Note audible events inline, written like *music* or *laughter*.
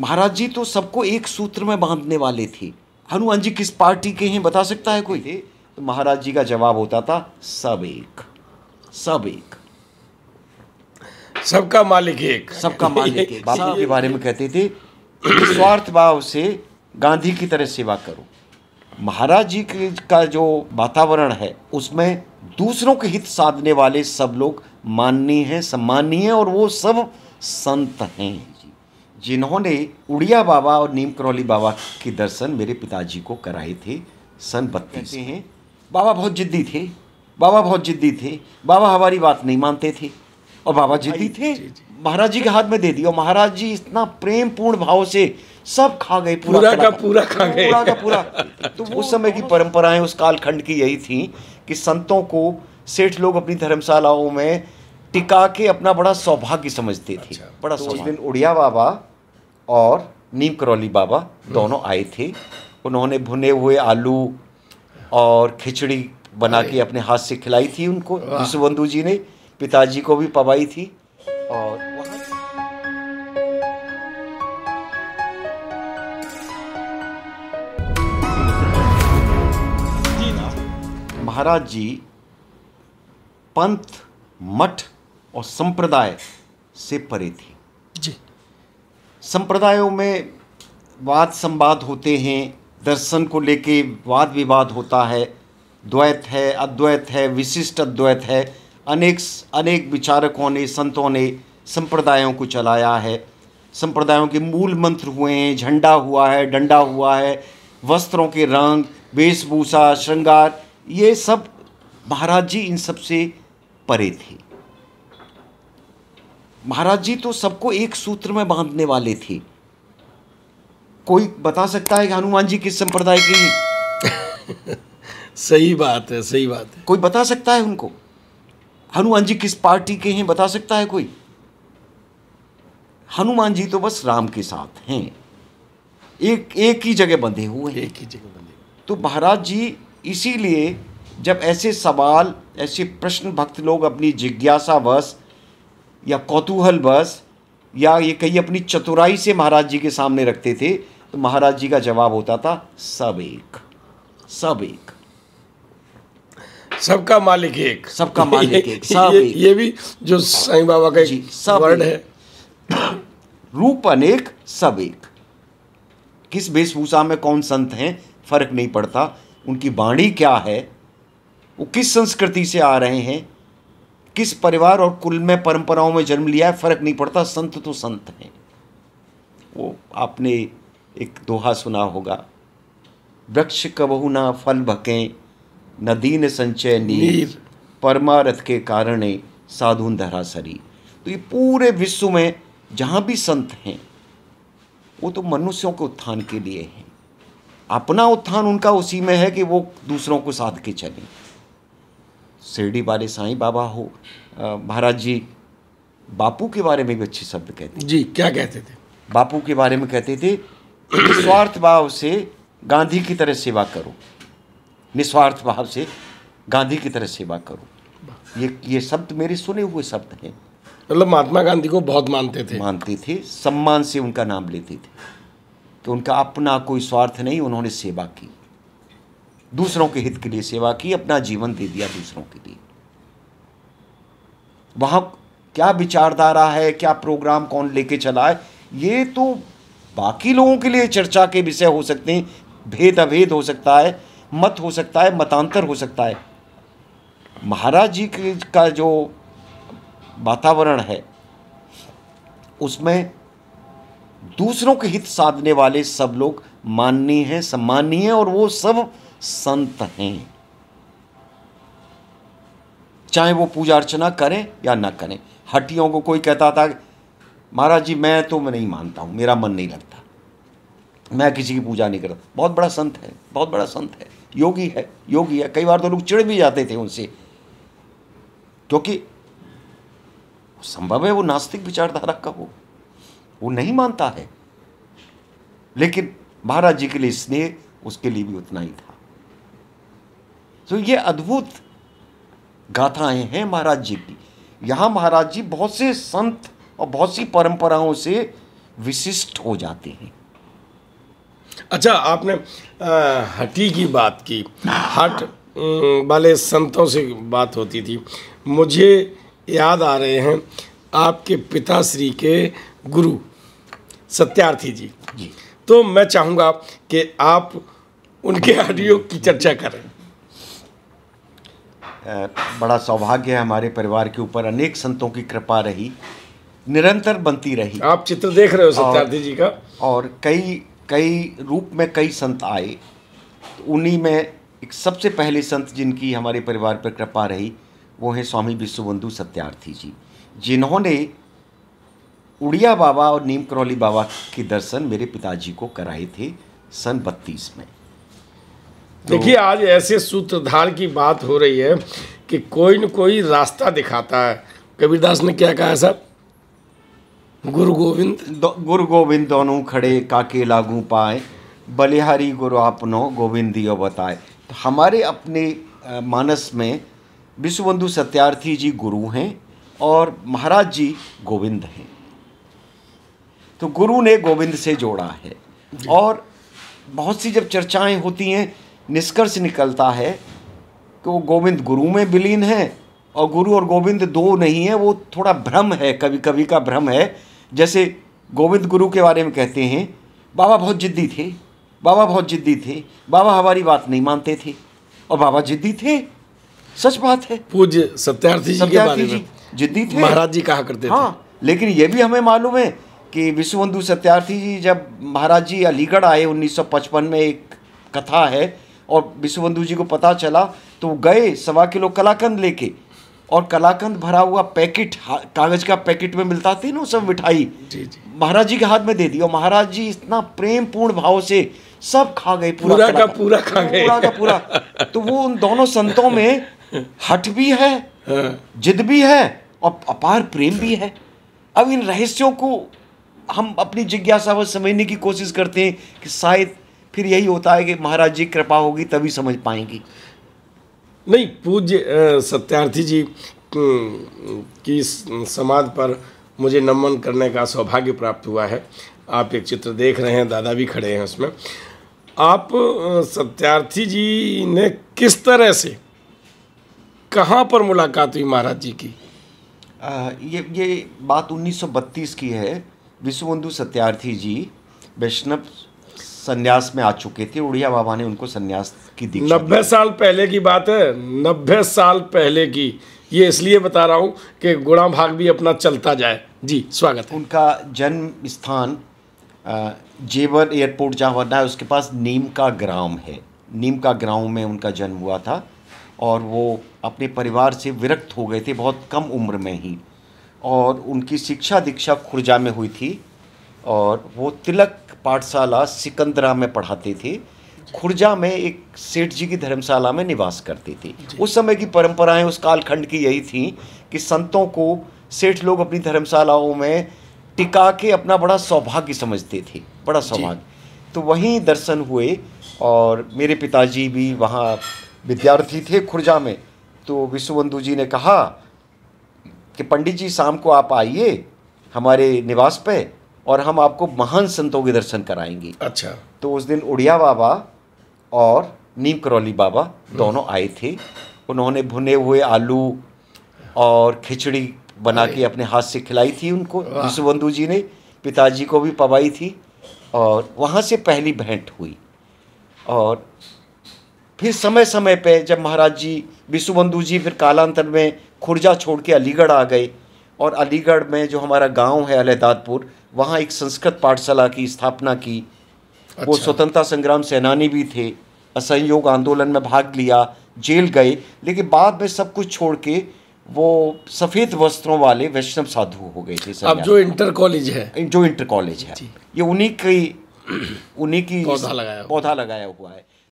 महाराज जी तो सबको एक सूत्र में बांधने वाले थे हनुमान जी किस पार्टी के हैं बता सकता है कोई तो महाराज जी का जवाब होता था सब एक सब एक सबका मालिक एक सबका मालिक एक बापू के *laughs* बारे में कहते थे स्वार्थ भाव से गांधी की तरह सेवा करो महाराज जी का जो वातावरण है उसमें दूसरों के हित साधने वाले सब लोग माननीय हैं सम्माननीय हैं और वो सब संत हैं जिन्होंने उड़िया बाबा और नीम करौली बाबा के दर्शन मेरे पिताजी को कराए थे सन बत्तीस हैं बाबा बहुत जिद्दी थे बाबा बहुत जिद्दी थे बाबा हमारी बात नहीं मानते थे और बाबा जिद्दी थे महाराज जी के हाथ में दे दिया और महाराज जी इतना प्रेम पूर्ण भाव से सब खा गए पूरा, का पूरा खा गए पूरा का पूरा तो उस *laughs* समय की परंपराएं उस कालखंड की यही थी कि संतों को सेठ लोग अपनी धर्मशालाओं में टिका के अपना बड़ा सौभाग्य समझते थे अच्छा। बड़ा तो उस दिन उड़िया बाबा और नीम करौली बाबा दोनों आए थे उन्होंने भुने हुए आलू और खिचड़ी बना के अपने हाथ से खिलाई थी उनको विश्वबंधु जी ने पिताजी को भी पवाई थी और महाराज जी पंथ मठ और संप्रदाय से परे थी संप्रदायों में वाद संवाद होते हैं दर्शन को लेके वाद विवाद होता है द्वैत है अद्वैत है विशिष्ट अद्वैत है अनेक अनेक विचारकों ने संतों ने संप्रदायों को चलाया है संप्रदायों के मूल मंत्र हुए हैं झंडा हुआ है डंडा हुआ है वस्त्रों के रंग वेशभूषा श्रृंगार ये सब महाराज जी इन सब से परे थे महाराज जी तो सबको एक सूत्र में बांधने वाले थे कोई बता सकता है कि हनुमान जी किस संप्रदाय के हैं *laughs* सही बात है सही बात है कोई बता सकता है उनको हनुमान जी किस पार्टी के हैं बता सकता है कोई हनुमान जी तो बस राम के साथ हैं एक एक ही जगह बंधे हुए हैं एक ही जगह बंधे तो महाराज जी इसीलिए जब ऐसे सवाल ऐसे प्रश्न भक्त लोग अपनी जिज्ञासावश या कौतूहल बस या ये कहीं अपनी चतुराई से महाराज जी के सामने रखते थे तो महाराज जी का जवाब होता था सब एक सब एक सबका मालिक एक सबका मालिक एक *laughs* सब ये, एक। ये भी जो साईं बाबा का जी सब वर्ड है *coughs* रूप अनेक सब एक किस वेशभूषा में कौन संत हैं फर्क नहीं पड़ता उनकी वाणी क्या है वो किस संस्कृति से आ रहे हैं किस परिवार और कुल में परंपराओं में जन्म लिया है फर्क नहीं पड़ता संत तो संत हैं वो आपने एक दोहा सुना होगा वृक्ष कबहू ना फल भकें नदी ने संचय नीर परमारथ के कारण साधुन धरासरी तो ये पूरे विश्व में जहाँ भी संत हैं वो तो मनुष्यों के उत्थान के लिए हैं अपना उत्थान उनका उसी में है कि वो दूसरों को साध के चलें शिरडी वाले साईं बाबा हो महाराज जी बापू के बारे में भी अच्छे शब्द कहते थे जी क्या कहते थे बापू के बारे में कहते थे निस्वार्थ भाव से गांधी की तरह सेवा करो निस्वार्थ भाव से गांधी की तरह सेवा करो ये ये शब्द मेरे सुने हुए शब्द हैं मतलब महात्मा गांधी को बहुत मानते थे मानते थे सम्मान से उनका नाम लेते थे तो उनका अपना कोई स्वार्थ नहीं उन्होंने सेवा की दूसरों के हित के लिए सेवा की अपना जीवन दे दिया दूसरों के लिए वहां क्या विचारधारा है क्या प्रोग्राम कौन लेके चला है ये तो बाकी लोगों के लिए चर्चा के विषय हो सकते हैं भेद अभेद हो सकता है मत हो सकता है मतांतर हो सकता है महाराज जी का जो वातावरण है उसमें दूसरों के हित साधने वाले सब लोग माननीय हैं सम्माननीय हैं और वो सब संत हैं चाहे वो पूजा अर्चना करें या ना करें हटियों को कोई कहता था महाराज जी मैं तो मैं नहीं मानता हूं मेरा मन नहीं लगता मैं किसी की पूजा नहीं करता बहुत बड़ा संत है बहुत बड़ा संत है योगी है योगी है कई बार तो लोग चिड़ भी जाते थे उनसे क्योंकि संभव है वो नास्तिक विचारधारा का हो वो नहीं मानता है लेकिन महाराज जी के लिए स्नेह उसके लिए भी उतना ही था तो ये अद्भुत गाथाएं हैं महाराज जी की यहाँ महाराज जी बहुत से संत और बहुत सी परंपराओं से विशिष्ट हो जाते हैं अच्छा आपने हटी की बात की हट वाले संतों से बात होती थी मुझे याद आ रहे हैं आपके पिताश्री के गुरु सत्यार्थी जी, जी। तो मैं चाहूँगा कि आप उनके ऑडियो की चर्चा करें बड़ा सौभाग्य है हमारे परिवार के ऊपर अनेक संतों की कृपा रही निरंतर बनती रही आप चित्र देख रहे हो सत्यार्थी जी का और कई कई रूप में कई संत आए तो उन्हीं में एक सबसे पहले संत जिनकी हमारे परिवार पर कृपा रही वो हैं स्वामी विश्वबंधु सत्यार्थी जी जिन्होंने उड़िया बाबा और नीम करौली बाबा के दर्शन मेरे पिताजी को कराए थे सन बत्तीस में तो- देखिए आज ऐसे सूत्रधार की बात हो रही है कि कोई न कोई रास्ता दिखाता है कबीरदास ने क्या कहा साहब गुरु गोविंद गुरु गोविंद दोनों खड़े काके लागू पाए बलिहारी गुरु आपनो गोविंदियो बताए तो हमारे अपने मानस में विश्वबंधु सत्यार्थी जी गुरु हैं और महाराज जी गोविंद हैं तो गुरु ने गोविंद से जोड़ा है और बहुत सी जब चर्चाएं होती हैं निष्कर्ष निकलता है कि वो गोविंद गुरु में विलीन है और गुरु और गोविंद दो नहीं है वो थोड़ा भ्रम है कभी कभी का भ्रम है जैसे गोविंद गुरु के बारे में कहते हैं बाबा बहुत जिद्दी थे बाबा बहुत जिद्दी थे बाबा हमारी बात नहीं मानते थे और बाबा जिद्दी थे सच बात है पूज्य सत्यार्थी जी के बारे में जिद्दी थे महाराज जी कहा करते हाँ लेकिन ये भी हमें मालूम है कि विश्वबंधु सत्यार्थी जी जब महाराज जी अलीगढ़ आए 1955 में एक कथा है और विश्वबंधु जी को पता चला तो गए सवा किलो कलाकंद लेके और कलाकंद भरा हुआ पैकेट कागज का पैकेट में मिलता थी ना सब मिठाई महाराज जी के हाथ में दे दी और महाराज जी इतना प्रेम पूर्ण भाव से सब खा गए पूरा, पूरा का पूरा खा गए पूरा का पूरा तो वो उन दोनों संतों में हट भी है हाँ। जिद भी है और अपार प्रेम भी है अब इन रहस्यों को हम अपनी जिज्ञासा समझने की कोशिश करते हैं कि शायद फिर यही होता है कि महाराज जी कृपा होगी तभी समझ पाएंगी नहीं पूज्य सत्यार्थी जी की समाज पर मुझे नमन करने का सौभाग्य प्राप्त हुआ है आप एक चित्र देख रहे हैं दादा भी खड़े हैं उसमें आप सत्यार्थी जी ने किस तरह से कहाँ पर मुलाकात हुई महाराज जी की आ, ये ये बात 1932 की है विश्वबंधु सत्यार्थी जी वैष्णव संन्यास में आ चुके थे उड़िया बाबा ने उनको सन्यास की दी नब्बे साल पहले की बात है नब्बे साल पहले की ये इसलिए बता रहा हूँ कि गुणा भाग भी अपना चलता जाए जी स्वागत है उनका जन्म स्थान जेवर एयरपोर्ट जहाँ बनना है उसके पास नीम का ग्राम है नीम का ग्राम में उनका जन्म हुआ था और वो अपने परिवार से विरक्त हो गए थे बहुत कम उम्र में ही और उनकी शिक्षा दीक्षा खुर्जा में हुई थी और वो तिलक पाठशाला सिकंदरा में पढ़ाती थी खुर्जा में एक सेठ जी की धर्मशाला में निवास करती थी उस समय की परंपराएं उस कालखंड की यही थी कि संतों को सेठ लोग अपनी धर्मशालाओं में टिका के अपना बड़ा सौभाग्य समझते थे बड़ा सौभाग्य तो वहीं दर्शन हुए और मेरे पिताजी भी वहाँ विद्यार्थी थे खुर्जा में तो विश्वबंधु जी ने कहा कि पंडित जी शाम को आप आइए हमारे निवास पे और हम आपको महान संतों के दर्शन कराएंगे अच्छा तो उस दिन उड़िया बाबा और नीम करौली बाबा दोनों हम्म। आए थे उन्होंने भुने हुए आलू और खिचड़ी बना के अपने हाथ से खिलाई थी उनको विश्वबंधु जी ने पिताजी को भी पवाई थी और वहाँ से पहली भेंट हुई और फिर समय समय पे जब महाराज जी विश्वबंधु जी फिर कालांतर में खुर्जा छोड़ के अलीगढ़ आ गए और अलीगढ़ में जो हमारा गांव है अलहदादपुर वहाँ एक संस्कृत पाठशाला की स्थापना की अच्छा। वो स्वतंत्रता संग्राम सेनानी भी थे असहयोग आंदोलन में भाग लिया जेल गए लेकिन बाद में सब कुछ छोड़ के वो सफ़ेद वस्त्रों वाले वैष्णव साधु हो गए थे अब जो इंटर कॉलेज है जो इंटर कॉलेज है ये उन्हीं की *clears throat* उन्हीं की पौधा लगाया पौधा लगाया हुआ है